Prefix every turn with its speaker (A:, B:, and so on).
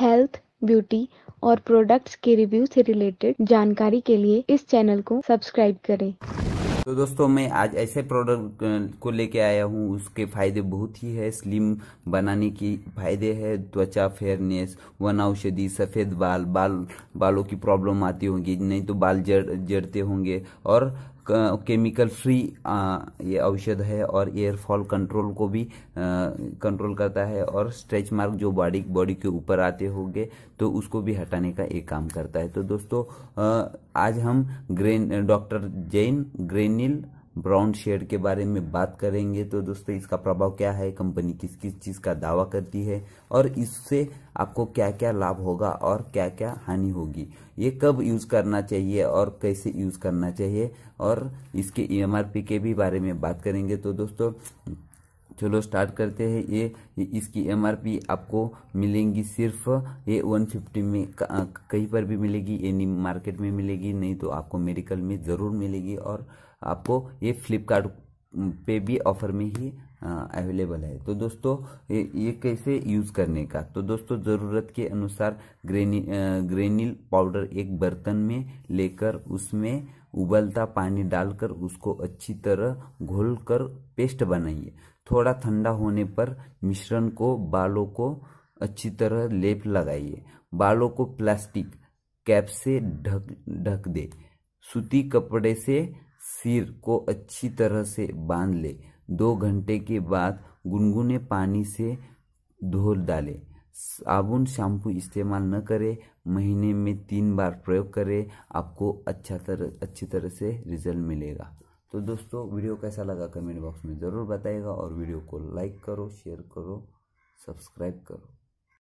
A: health beauty और products के review से रिलेटेड जानकारी के लिए इस चैनल को सब्सक्राइब करें तो दोस्तों मैं आज ऐसे प्रोडक्ट को लेके आया हूँ उसके फायदे बहुत ही है स्लिम बनाने की फायदे है त्वचा फेयरनेस वन औषधि सफ़ेद बाल बाल बालों की प्रॉब्लम आती होंगी नहीं तो बाल जड़ जड़ते होंगे और केमिकल फ्री ये औषध है और एयरफॉल कंट्रोल को भी कंट्रोल करता है और स्ट्रेच मार्क जो बॉडी बॉडी के ऊपर आते होंगे तो उसको भी हटाने का एक काम करता है तो दोस्तों आज हम ग्रेन डॉक्टर जैन ग्रेनिल ब्राउन शेयर के बारे में बात करेंगे तो दोस्तों इसका प्रभाव क्या है कंपनी किस किस चीज़ का दावा करती है और इससे आपको क्या क्या लाभ होगा और क्या क्या हानि होगी ये कब यूज़ करना चाहिए और कैसे यूज़ करना चाहिए और इसके ईएमआरपी e के भी बारे में बात करेंगे तो दोस्तों चलो स्टार्ट करते हैं ये, ये इसकी एमआरपी आपको मिलेंगी सिर्फ ये 150 में कहीं पर भी मिलेगी यानी मार्केट में मिलेगी नहीं तो आपको मेडिकल में ज़रूर मिलेगी और आपको ये फ्लिपकार्ट पे भी ऑफर में ही अवेलेबल है तो दोस्तों ये, ये कैसे यूज़ करने का तो दोस्तों ज़रूरत के अनुसार ग्रेनी ग्रेनिल पाउडर एक बर्तन में लेकर उसमें उबलता पानी डालकर उसको अच्छी तरह घोल कर पेस्ट बनाइए थोड़ा ठंडा होने पर मिश्रण को बालों को अच्छी तरह लेप लगाइए बालों को प्लास्टिक कैप से ढक ढक दे सूती कपड़े से सिर को अच्छी तरह से बांध ले दो घंटे के बाद गुनगुने पानी से धो डालें साबुन शैम्पू इस्तेमाल न करें महीने में तीन बार प्रयोग करें आपको अच्छा तरह अच्छी तरह से रिजल्ट मिलेगा तो दोस्तों वीडियो कैसा लगा कमेंट बॉक्स में ज़रूर बताइएगा और वीडियो को लाइक करो शेयर करो सब्सक्राइब करो